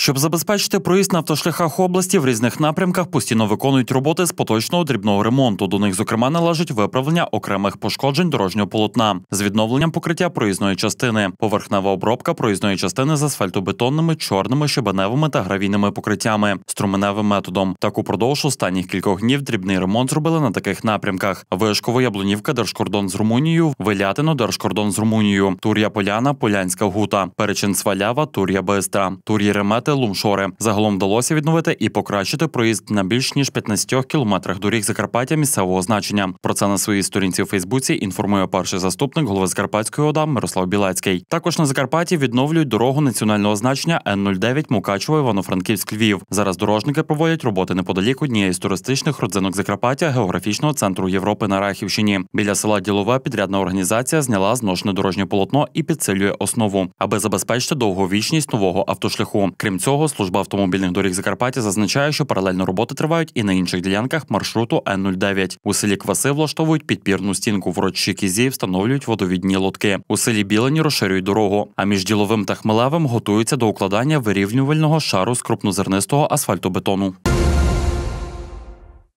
Щоб забезпечити проїзд на автошляхах області в різних напрямках, постійно виконують роботи з поточного дрібного ремонту. До них, зокрема, належить виправлення окремих пошкоджень дорожнього полотна з відновленням покриття проїзної частини, поверхнева обробка проїзної частини з асфальтобетонними, чорними, щебеневими та гравійними покриттями, струменевим методом. Так упродовж останніх кількох днів дрібний ремонт зробили на таких напрямках: Вишково, Яблунівка, Держкордон з Румунією, Вилятино, Держкордон з Румунією, Тур'я Поляна, Полянська Гута, Перечин Свалява, Тур'я Бистра, Тур'ї Ремет відновити лумшори. Загалом вдалося відновити і покращити проїзд на більш ніж 15 кілометрах доріг Закарпаття місцевого значення. Про це на своїй сторінці у Фейсбуці інформує перший заступник голови Закарпатської ОДА Мирослав Білецький. Також на Закарпатті відновлюють дорогу національного значення Н-09 Мукачево Івано-Франківськ Львів. Зараз дорожники проводять роботи неподалік однієї з туристичних родзинок Закарпаття географічного центру Європи на Рахівщині. Біля села Ділове підрядна організація зняла зношене дорожнє полотно і підсилює основу, аби забезпечити довговічність нового автошляху. Крім цього служба автомобільних доріг Закарпаття зазначає, що паралельно роботи тривають і на інших ділянках маршруту Н-09. У селі Кваси влаштовують підпірну стінку. В рочі Кізі встановлюють водовідні лотки. У селі Білені розширюють дорогу. А між діловим та хмелевим готуються до укладання вирівнювального шару з крупнозернистого асфальтобетону.